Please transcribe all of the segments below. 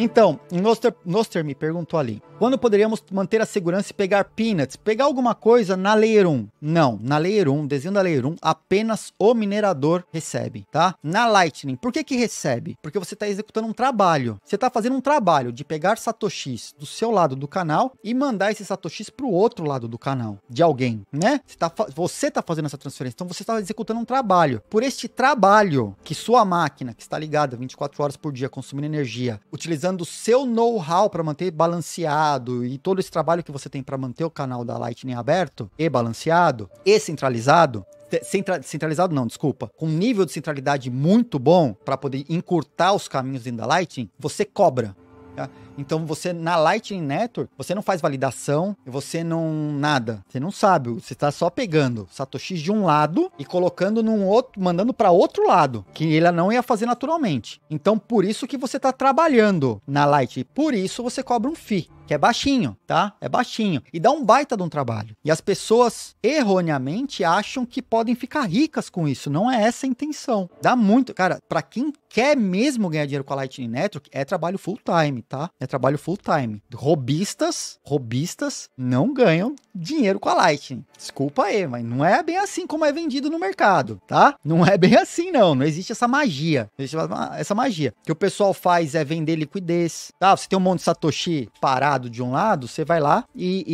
Então, Noster, Noster me perguntou ali: quando poderíamos manter a segurança e pegar peanuts? Pegar alguma coisa na Layer 1? Não, na Layer 1, desenho da Layer 1, apenas o minerador recebe, tá? Na Lightning, por que que recebe? Porque você está executando um trabalho. Você está fazendo um trabalho de pegar satoshis do seu lado do canal e mandar esses satoshis para o outro lado do canal, de alguém, né? Você está você tá fazendo essa transferência, então você está executando um trabalho. Por este trabalho que sua máquina, que está ligada 24 horas por dia, consumindo energia, utilizando colocando seu know-how para manter balanceado e todo esse trabalho que você tem para manter o canal da Lightning aberto e balanceado e centralizado, Centra, centralizado não, desculpa, com um nível de centralidade muito bom para poder encurtar os caminhos dentro da Lightning, você cobra. Tá? Então você na Lightning Network, você não faz validação, você não nada, você não sabe, você está só pegando satoshi de um lado e colocando num outro, mandando para outro lado, que ele não ia fazer naturalmente. Então por isso que você está trabalhando na Lightning, por isso você cobra um fee que é baixinho, tá? É baixinho. E dá um baita de um trabalho. E as pessoas, erroneamente, acham que podem ficar ricas com isso. Não é essa a intenção. Dá muito. Cara, para quem quer mesmo ganhar dinheiro com a Lightning Network, é trabalho full time, tá? É trabalho full time. Robistas, robistas não ganham dinheiro com a Lightning. Desculpa aí, mas não é bem assim como é vendido no mercado, tá? Não é bem assim, não. Não existe essa magia. Existe essa magia. O que o pessoal faz é vender liquidez, tá? Você tem um monte de Satoshi parado mercado de um lado, você vai lá e,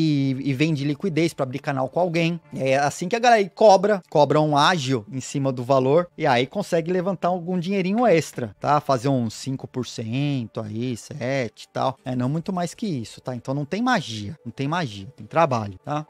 e, e vende liquidez para abrir canal com alguém. É assim que a galera cobra, cobra um ágil em cima do valor e aí consegue levantar algum dinheirinho extra, tá? Fazer uns 5% aí, 7 e tal. É não muito mais que isso, tá? Então não tem magia, não tem magia, tem trabalho, tá?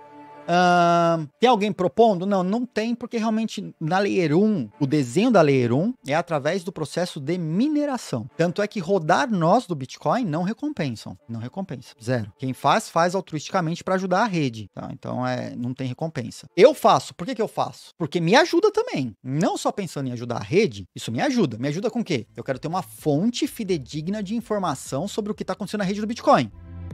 Uh, tem alguém propondo? Não, não tem, porque realmente na Layer 1, o desenho da Layer 1 é através do processo de mineração. Tanto é que rodar nós do Bitcoin não recompensam. Não recompensa. Zero. Quem faz, faz altruisticamente para ajudar a rede. Tá? Então é, não tem recompensa. Eu faço. Por que, que eu faço? Porque me ajuda também. Não só pensando em ajudar a rede, isso me ajuda. Me ajuda com o quê? Eu quero ter uma fonte fidedigna de informação sobre o que está acontecendo na rede do Bitcoin.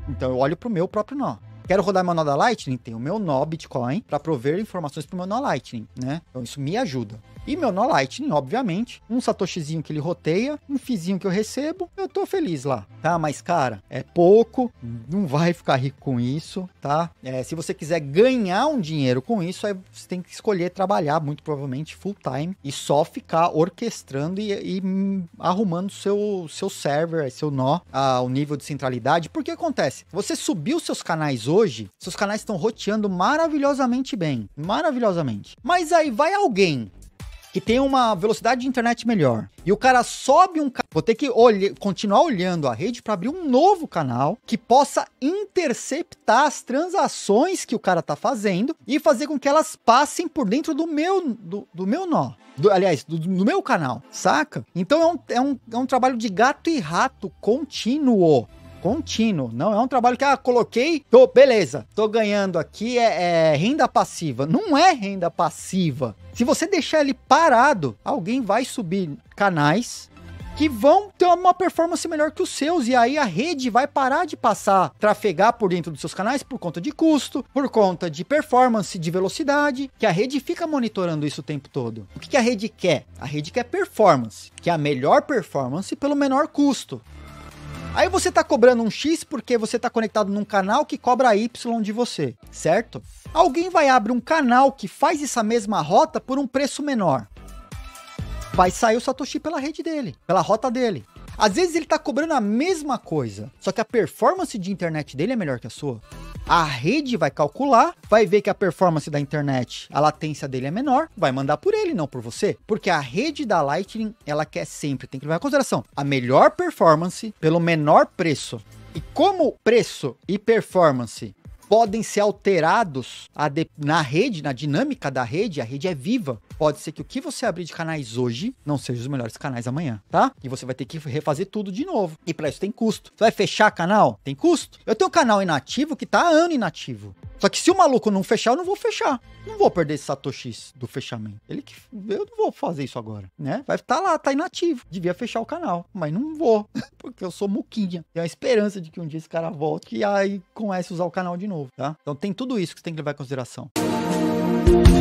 Então eu olho para o meu próprio nó. Quero rodar meu nó da Lightning? Tem o meu nó Bitcoin para prover informações para o meu nó Lightning, né? Então isso me ajuda. E meu nó Lightning, obviamente, um satoshizinho que ele roteia, um fizinho que eu recebo, eu tô feliz lá, tá? Mas, cara, é pouco, não vai ficar rico com isso, tá? É, se você quiser ganhar um dinheiro com isso, aí você tem que escolher trabalhar, muito provavelmente, full time, e só ficar orquestrando e, e arrumando seu, seu server, seu nó, a, ah, o nível de centralidade. Porque acontece, você subiu seus canais hoje, hoje, seus canais estão roteando maravilhosamente bem. Maravilhosamente. Mas aí vai alguém que tem uma velocidade de internet melhor e o cara sobe um vou ter que olhe... continuar olhando a rede para abrir um novo canal que possa interceptar as transações que o cara tá fazendo e fazer com que elas passem por dentro do meu do, do meu nó do, aliás do, do, meu canal saca então é um, é, um, é um trabalho de gato e rato contínuo contínuo. Não é um trabalho que, ah, coloquei, tô, beleza, tô ganhando aqui, é, é renda passiva. Não é renda passiva. Se você deixar ele parado, alguém vai subir canais que vão ter uma performance melhor que os seus e aí a rede vai parar de passar, trafegar por dentro dos seus canais por conta de custo, por conta de performance, de velocidade, que a rede fica monitorando isso o tempo todo. O que a rede quer? A rede quer performance, que é a melhor performance pelo menor custo. Aí você tá cobrando um X porque você tá conectado num canal que cobra Y de você, certo? Alguém vai abrir um canal que faz essa mesma rota por um preço menor. Vai sair o Satoshi pela rede dele, pela rota dele. Às vezes ele tá cobrando a mesma coisa, só que a performance de internet dele é melhor que a sua. A rede vai calcular, vai ver que a performance da internet, a latência dele é menor, vai mandar por ele, não por você. Porque a rede da Lightning, ela quer sempre, tem que levar em consideração, a melhor performance pelo menor preço. E como preço e performance podem ser alterados de, na rede, na dinâmica da rede, a rede é viva. Pode ser que o que você abrir de canais hoje não seja os melhores canais amanhã, tá? E você vai ter que refazer tudo de novo. E para isso tem custo. Você vai fechar canal? Tem custo. Eu tenho um canal inativo que tá há ano inativo. Só que se o maluco não fechar, eu não vou fechar. Não vou perder esse Satoshi do fechamento. Ele que. Eu não vou fazer isso agora, né? Vai estar tá lá, tá inativo. Devia fechar o canal, mas não vou, porque eu sou muquinha. Tenho a esperança de que um dia esse cara volte e aí comece a usar o canal de novo, tá? Então tem tudo isso que você tem que levar em consideração. Música